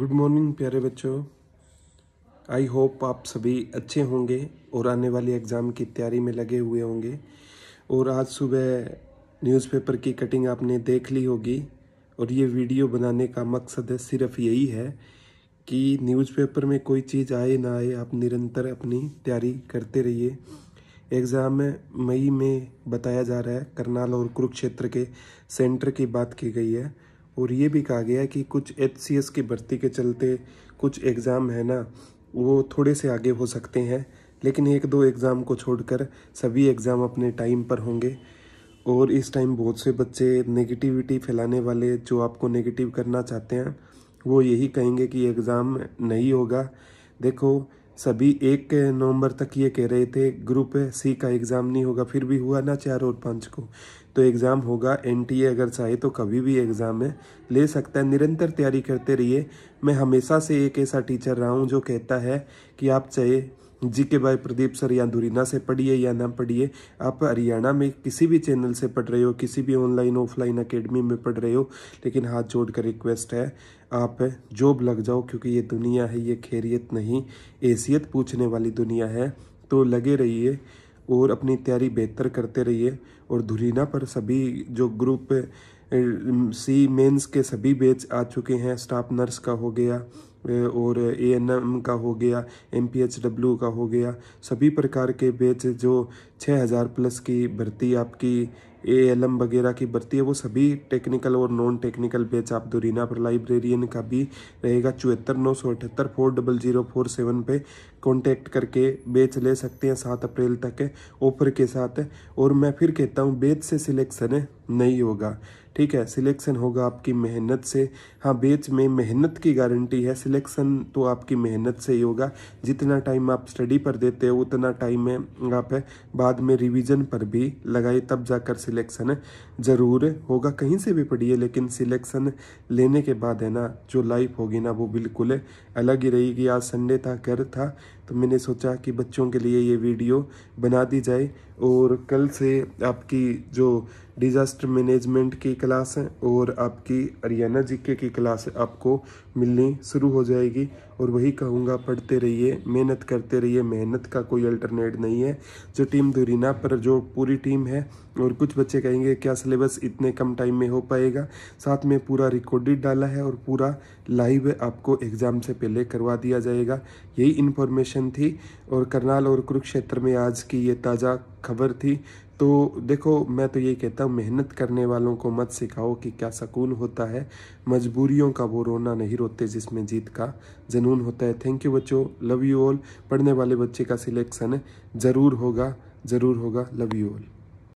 good morning प्यारे बच्चों I hope आप सभी अच्छे होंगे और आने वाले एग्ज़ाम की तैयारी में लगे हुए होंगे और आज सुबह न्यूज़पेपर की कटिंग आपने देख ली होगी और ये वीडियो बनाने का मकसद है सिर्फ यही है कि न्यूज़पेपर में कोई चीज़ आए ना आए आप निरंतर अपनी तैयारी करते रहिए एग्ज़ाम मई में बताया जा रहा है करनाल और कुरुक्षेत्र के सेंटर की बात की गई है और ये भी कहा गया कि कुछ एच की भर्ती के चलते कुछ एग्ज़ाम है ना वो थोड़े से आगे हो सकते हैं लेकिन एक दो एग्ज़ाम को छोड़कर सभी एग्ज़ाम अपने टाइम पर होंगे और इस टाइम बहुत से बच्चे नेगेटिविटी फैलाने वाले जो आपको नेगेटिव करना चाहते हैं वो यही कहेंगे कि एग्ज़ाम नहीं होगा देखो सभी एक नवंबर तक ये कह रहे थे ग्रुप सी का एग्ज़ाम नहीं होगा फिर भी हुआ ना चार और पाँच को तो एग्ज़ाम होगा एनटीए अगर चाहे तो कभी भी एग्ज़ाम है ले सकता है निरंतर तैयारी करते रहिए मैं हमेशा से एक ऐसा टीचर रहा हूँ जो कहता है कि आप चाहे जी के बाय प्रदीप सर या दुरीना से पढ़िए या ना पढ़िए आप हरियाणा में किसी भी चैनल से पढ़ रहे हो किसी भी ऑनलाइन ऑफलाइन अकेडमी में पढ़ रहे हो लेकिन हाथ जोड़ कर रिक्वेस्ट है आप जॉब लग जाओ क्योंकि ये दुनिया है ये खैरियत नहीं हैसियत पूछने वाली दुनिया है तो लगे रहिए और अपनी तैयारी बेहतर करते रहिए और धुरीना पर सभी जो ग्रुप सी मेंस के सभी बेच आ चुके हैं स्टाफ नर्स का हो गया और ए एन एम का हो गया एम पी एच डब्ल्यू का हो गया सभी प्रकार के बेच जो छः हज़ार प्लस की भर्ती आपकी ए एल एम वगैरह की भर्ती है वो सभी टेक्निकल और नॉन टेक्निकल बैच आप दुरीना पर लाइब्रेरियन का भी रहेगा चौहत्तर नौ सौ अठहत्तर four double zero four seven पे कॉन्टेक्ट करके बेच ले सकते हैं सात अप्रैल तक ऑफर के साथ और मैं फिर कहता हूँ बेच से सिलेक्शन नहीं होगा ठीक है सिलेक्शन होगा आपकी मेहनत से हाँ बेच में मेहनत की गारंटी है सिलेक्शन तो आपकी मेहनत से ही होगा जितना टाइम आप स्टडी पर देते हो उतना टाइम में आप है बाद में रिवीजन पर भी लगाए तब जाकर सिलेक्शन ज़रूर होगा कहीं से भी पढ़िए लेकिन सिलेक्शन लेने के बाद है ना जो लाइफ होगी ना वो बिल्कुल अलग ही रहेगी आज संडे था कर था तो मैंने सोचा कि बच्चों के लिए ये वीडियो बना दी जाए और कल से आपकी जो डिज़ास्टर मैनेजमेंट की क्लास है और आपकी हरियाणा जीके की क्लास आपको मिलनी शुरू हो जाएगी और वही कहूँगा पढ़ते रहिए मेहनत करते रहिए मेहनत का कोई अल्टरनेट नहीं है जो टीम दुरीना पर जो पूरी टीम है और कुछ बच्चे कहेंगे क्या सिलेबस इतने कम टाइम में हो पाएगा साथ में पूरा रिकॉर्डेड डाला है और पूरा लाइव आपको एग्ज़ाम से पहले करवा दिया जाएगा यही इन्फॉर्मेशन थी और करनाल और कुरुक्षेत्र में आज की ये ताज़ा खबर थी तो देखो मैं तो ये कहता हूँ मेहनत करने वालों को मत सिखाओ कि क्या सकून होता है मजबूरियों का वो रोना नहीं रोते जिसमें जीत का जुनून होता है थैंक यू बच्चों लव यू ऑल पढ़ने वाले बच्चे का सिलेक्शन ज़रूर होगा ज़रूर होगा लव यू ऑल